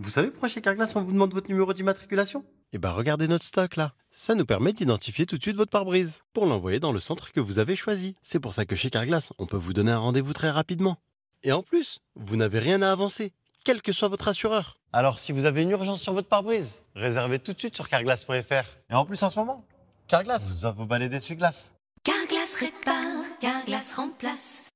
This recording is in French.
Vous savez pourquoi chez Carglass on vous demande votre numéro d'immatriculation Eh bien regardez notre stock là. Ça nous permet d'identifier tout de suite votre pare-brise pour l'envoyer dans le centre que vous avez choisi. C'est pour ça que chez Carglass, on peut vous donner un rendez-vous très rapidement. Et en plus, vous n'avez rien à avancer, quel que soit votre assureur. Alors si vous avez une urgence sur votre pare-brise, réservez tout de suite sur carglass.fr. Et en plus en ce moment, Carglass vous a vos balais dessus glace Carglass répare, Carglass remplace.